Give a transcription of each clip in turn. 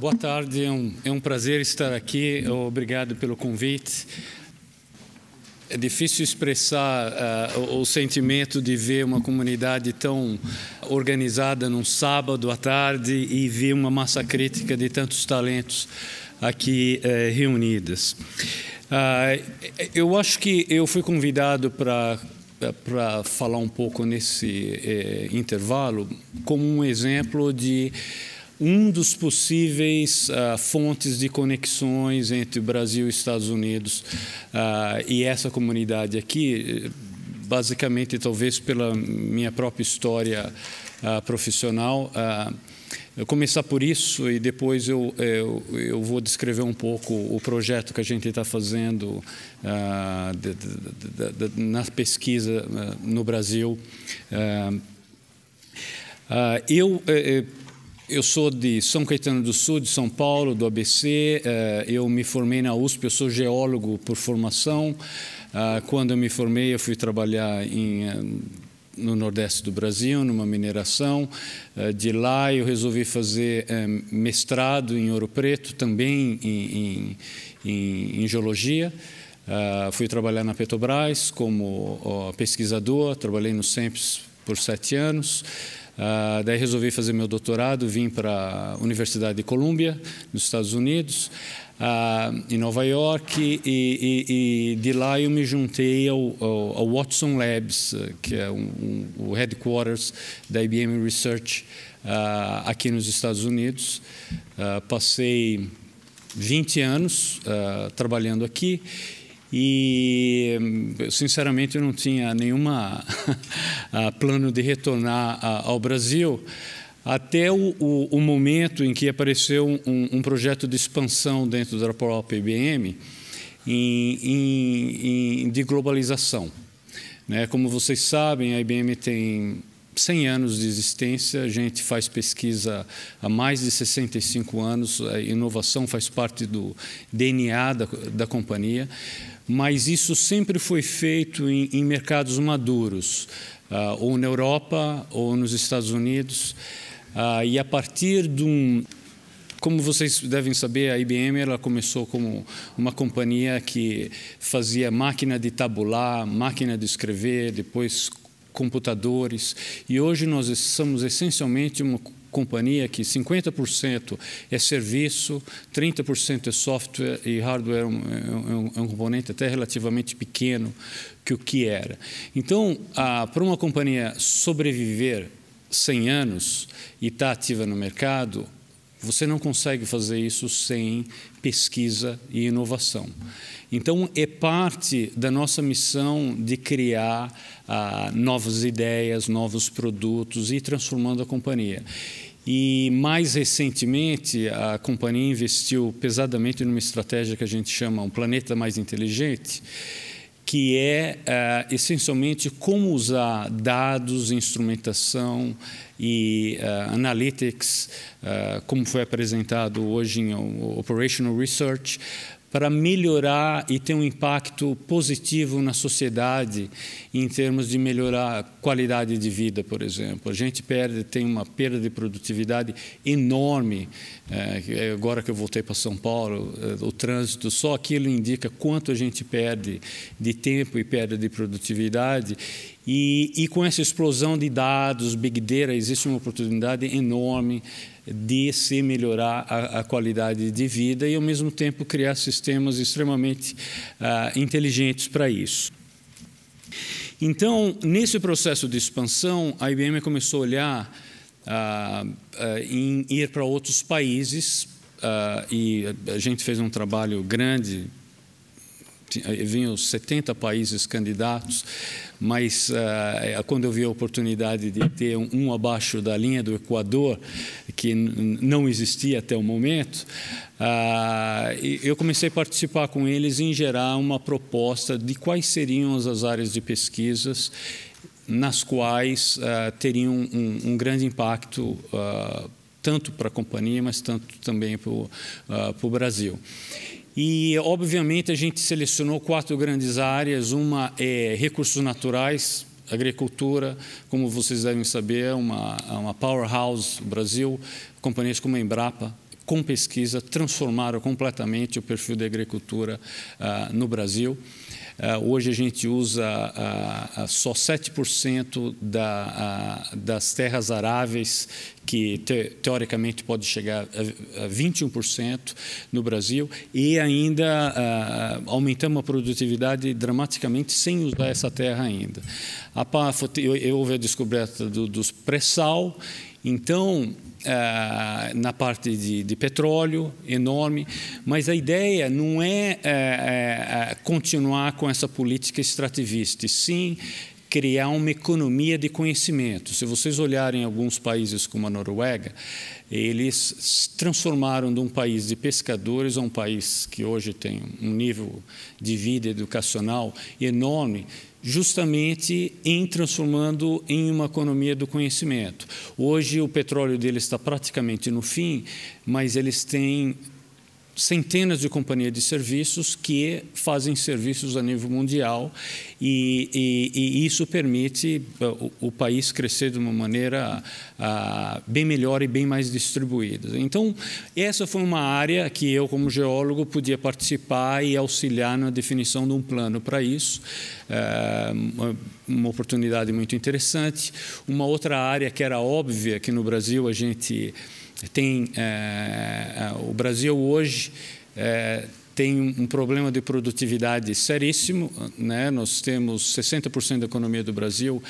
Boa tarde, é um, é um prazer estar aqui. Obrigado pelo convite. É difícil expressar uh, o, o, sentimento de ver uma comunidade tão organizada num sábado à tarde e ver uma massa crítica de tantos talentos aqui uh, reunidas. Uh, eu acho que eu fui convidado para para falar um pouco nesse eh, intervalo como um exemplo de um dos possíveis uh, fontes de conexões entre o Brasil e Estados Unidos uh, e essa comunidade aqui, basicamente talvez pela minha própria história uh, profissional. eu começar por isso e depois eu, eu, eu, vou descrever um pouco o projeto que a gente está fazendo de, de, de, na pesquisa no Brasil. eu eh, eh, eu sou de São Caetano do Sul, de São Paulo, do ABC. Eh, eu me formei na USP, eu sou geólogo por formação. Ah, quando eu me formei, eu fui trabalhar em, eh, no Nordeste do Brasil, numa mineração. Eh, de lá, eu resolvi fazer mestrado em Ouro Preto, também em, em, em geologia. Ah, fui trabalhar na Petrobras como pesquisador, trabalhei no SEMPES por sete anos. Ah, daí resolvi fazer meu doutorado, vim para a Universidade de Colômbia, nos Estados Unidos, uh, em Nova York, e, e, e, de lá eu me juntei ao, ao, ao Watson Labs, ah, que é um, um, o headquarters da IBM Research uh, aqui nos Estados Unidos. passei 20 anos trabalhando aqui e, sinceramente, eu não tinha nenhuma ah, plano de retornar ah, ao Brasil até o, o, o, momento em que apareceu um, um, projeto de expansão dentro da própria IBM em, em, em, de globalização. Né? Como vocês sabem, a IBM tem 100 anos de existência, a gente faz pesquisa há mais de 65 anos, a inovação faz parte do DNA da, da companhia, mas isso sempre foi feito em, em mercados maduros, ah, ou na Europa ou nos Estados Unidos. Ah, e a partir de um, como vocês devem saber, a IBM ela começou como uma companhia que fazia máquina de tabular, máquina de escrever, depois computadores. E hoje nós somos essencialmente uma companhia que 50% é serviço, 30% é software e hardware é, é um, é, um, é um, componente até relativamente pequeno que o que era. Então, para uma companhia sobreviver 100 anos e estar tá ativa no mercado, você não consegue fazer isso sem pesquisa e inovação. Então, é parte da nossa missão de criar ah, novas ideias, novos produtos e transformando a companhia. E mais recentemente, a companhia investiu pesadamente numa estratégia que a gente chama um planeta mais inteligente, que é ah, essencialmente como usar dados, instrumentação, e uh, analytics, uh, como foi apresentado hoje em eh, operational research, para melhorar e ter um impacto positivo na sociedade em termos de melhorar a qualidade de vida, por exemplo. A gente perde, tem uma perda de produtividade enorme. É, agora que eu voltei para São Paulo, o trânsito, só aquilo indica quanto a gente perde de tempo e perda de produtividade. E, e, com essa explosão de dados, Big Data, existe uma oportunidade enorme de se melhorar a, a qualidade de vida e, ao mesmo tempo, criar sistemas extremamente ah, inteligentes para isso. Então, nesse processo de expansão, a IBM começou a olhar ah, ah, em ir para outros países ah, e a gente fez um trabalho grande eh, vinham 70 países candidatos, mas eh, eh, quando eu vi a oportunidade de ter um, um abaixo da linha do Equador, que não existia até o momento, ah, eu comecei a participar com eles em gerar uma proposta de quais seriam as áreas de pesquisas nas quais ah, teriam um, um, grande impacto ah, tanto para a companhia, mas tanto também para o Brasil. E, obviamente, a gente selecionou quatro grandes áreas: uma é recursos naturais, agricultura, como vocês devem saber, é uma, é uma powerhouse no Brasil, companhias como a Embrapa, com pesquisa, transformaram completamente o perfil da agricultura ah, no Brasil. Ah, hoje a gente usa ah, ah só 7% da, das terras aráveis, que te, teoricamente pode chegar a, a 21% no Brasil, e ainda aumentamos a produtividade dramaticamente sem usar essa terra ainda. A PAFO, houve a descoberta do, dos pré-sal então, eh, na parte de, de, petróleo, enorme, mas a ideia não é, é continuar com essa política extrativista, sim criar uma economia de conhecimento. Se vocês olharem alguns países como a Noruega, eles se transformaram de um país de pescadores a um país que hoje tem um nível de vida educacional enorme, justamente em transformando em uma economia do conhecimento. Hoje o petróleo deles está praticamente no fim, mas eles têm centenas de companhias de serviços que fazem serviços a nível mundial e, e, e isso permite eh, o, o, país crescer de uma maneira ah, bem melhor e bem mais distribuída. Então, essa foi uma área que eu, como geólogo, podia participar e auxiliar na definição de um plano para isso. Eh, uma oportunidade muito interessante. Uma outra área que era óbvia que no Brasil a gente tem, é, é, o Brasil hoje é, tem um problema de produtividade seríssimo. Né? Nós temos 60% da economia do Brasil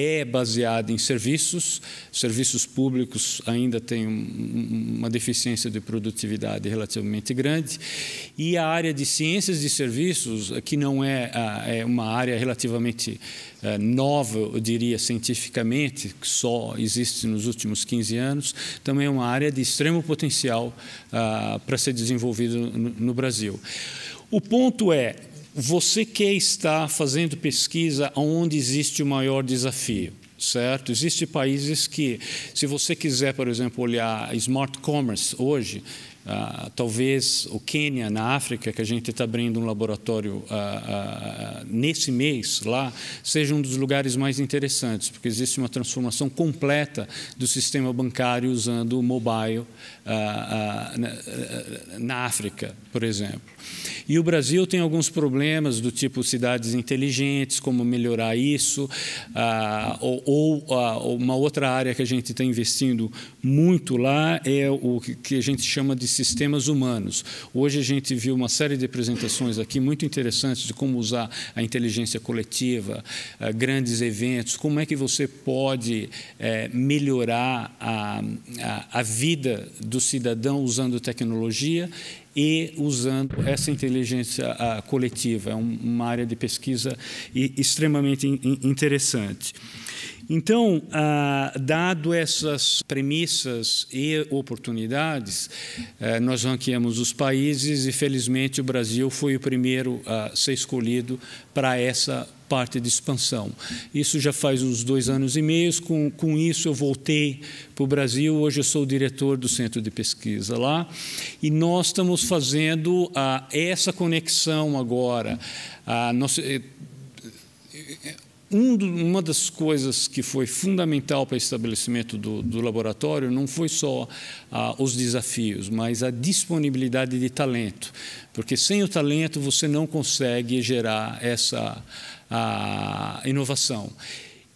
é baseada em serviços. Serviços públicos ainda têm uma deficiência de produtividade relativamente grande. E a área de ciências de serviços, que não é, é uma área relativamente é, nova, eu diria, cientificamente, que só existe nos últimos 15 anos, também é uma área de extremo potencial ah, para ser desenvolvida no Brasil. O ponto é você quer estar fazendo pesquisa onde existe o maior desafio, certo? Existem países que, se você quiser, por exemplo, olhar smart commerce hoje, ah, talvez o Quênia, na África, que a gente está abrindo um laboratório ah, ah, nesse mês lá, seja um dos lugares mais interessantes, porque existe uma transformação completa do sistema bancário usando o mobile na, na África, por exemplo. E o Brasil tem alguns problemas do tipo cidades inteligentes, como melhorar isso, ah, ou, ou ah, uma outra área que a gente está investindo muito lá é o que a gente chama de sistemas humanos. Hoje a gente viu uma série de apresentações aqui muito interessantes de como usar a inteligência coletiva, ah, grandes eventos, como é que você pode eh, melhorar a, a, a vida do cidadão usando tecnologia e usando essa inteligência coletiva. É uma área de pesquisa extremamente interessante. Então, ah, dado essas premissas e oportunidades, ah, nós ranqueamos os países e, felizmente, o Brasil foi o primeiro a ser escolhido para essa parte de expansão. Isso já faz uns dois anos e meio. Com, com isso, eu voltei para o Brasil. Hoje, eu sou o diretor do centro de pesquisa lá. E nós estamos fazendo ah, essa conexão agora. Ah, nós, eh, um do, uma das coisas que foi fundamental para o estabelecimento do, do laboratório não foi só ah, os desafios, mas a disponibilidade de talento, porque sem o talento você não consegue gerar essa a, ah, inovação.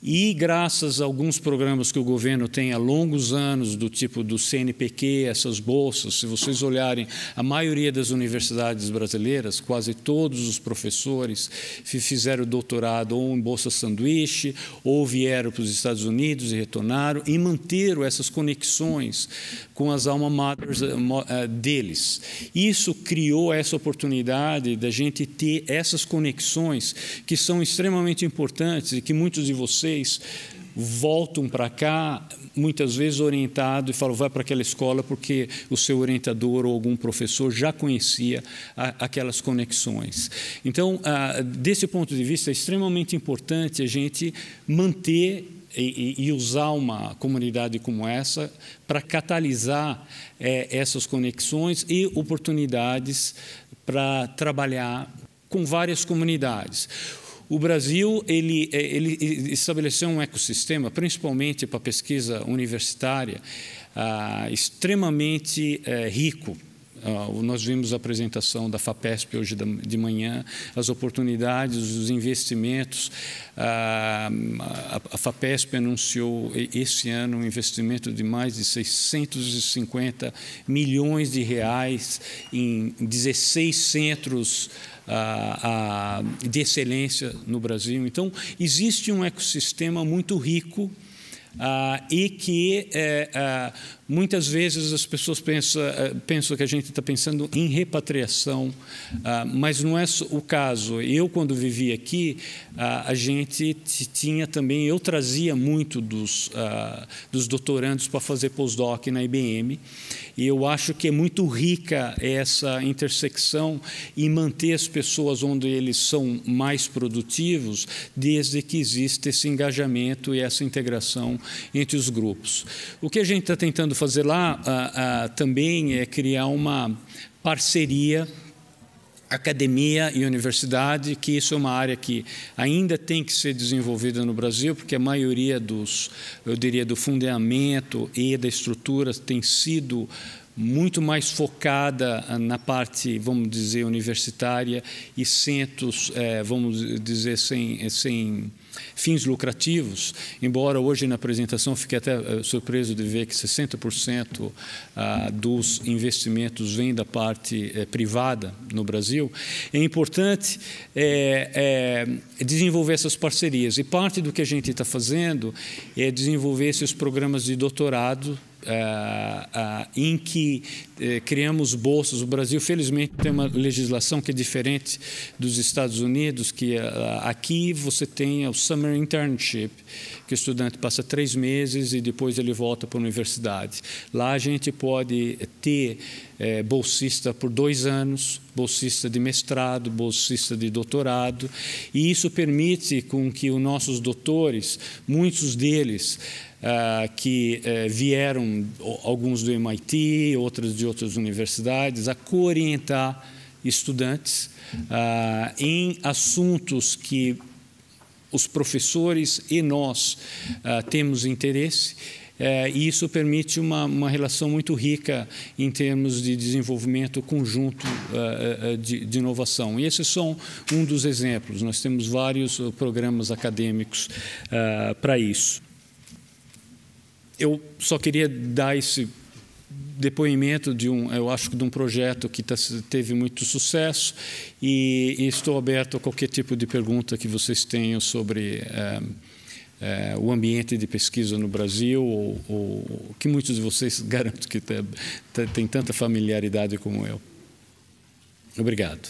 E graças a alguns programas que o governo tem há longos anos, do tipo do CNPq, essas bolsas, se vocês olharem, a maioria das universidades brasileiras, quase todos os professores fizeram doutorado ou em bolsa sanduíche, ou vieram para os Estados Unidos e retornaram, e manteram essas conexões com as alma maters eh, deles. Isso criou essa oportunidade da gente ter essas conexões que são extremamente importantes e que muitos de vocês vocês, voltam para cá, muitas vezes orientado, e falam, vai para aquela escola, porque o seu orientador ou algum professor já conhecia a, aquelas conexões. Então, a, ah, desse ponto de vista, é extremamente importante a gente manter e, usar uma comunidade como essa para catalisar é, essas conexões e oportunidades para trabalhar com várias comunidades. O Brasil ele, é, ele estabeleceu um ecossistema, principalmente para pesquisa universitária, ah, extremamente eh, rico. Ah, nós vimos a apresentação da FAPESP hoje de manhã, as oportunidades, os investimentos. Ah, a FAPESP anunciou esse ano um investimento de mais de 650 milhões de reais em 16 centros de excelência no Brasil. Então, existe um ecossistema muito rico ah, e que é, ah, muitas vezes as pessoas pensam, ah, pensam que a gente está pensando em repatriação, mas não é o caso. Eu, quando vivi aqui, a gente tinha também, eu trazia muito dos, dos doutorandos para fazer postdoc na IBM, e eu acho que é muito rica essa intersecção e manter as pessoas onde eles são mais produtivos, desde que exista esse engajamento e essa integração entre os grupos. O que a gente está tentando fazer lá ah, ah, também é criar uma parceria academia e universidade, que isso é uma área que ainda tem que ser desenvolvida no Brasil, porque a maioria dos, eu diria, do fundamento e da estrutura tem sido muito mais focada ah, na parte, vamos dizer, universitária e centros, eh, vamos dizer, sem, sem fins lucrativos, embora hoje na apresentação fiquei até eh, surpreso de ver que 60% ah, dos investimentos vem da parte eh, privada no Brasil, é importante eh, desenvolver essas parcerias. E parte do que a gente está fazendo é desenvolver esses programas de doutorado ah, em que eh, criamos bolsas. O Brasil, felizmente, tem uma legislação que é diferente dos Estados Unidos, que ah, aqui você tem o Summer Internship, que o estudante passa três meses e depois ele volta para a universidade. Lá a gente pode ter eh, bolsista por dois anos, bolsista de mestrado, bolsista de doutorado, e isso permite com que os nossos doutores, muitos deles, ah, que eh, vieram, alguns do MIT, outros de outras universidades, a coorientar orientar estudantes ah, em assuntos que os professores e nós ah, temos interesse. É, e isso permite uma, uma, relação muito rica em termos de desenvolvimento conjunto uh, de, de, inovação. E esses são um dos exemplos. Nós temos vários programas acadêmicos uh, para isso eu só queria dar esse depoimento de um, eu acho de um projeto que tá, teve muito sucesso e, e, estou aberto a qualquer tipo de pergunta que vocês tenham sobre é, é, o ambiente de pesquisa no Brasil, ou, ou que muitos de vocês garanto que tem, tem tanta familiaridade como eu. Obrigado.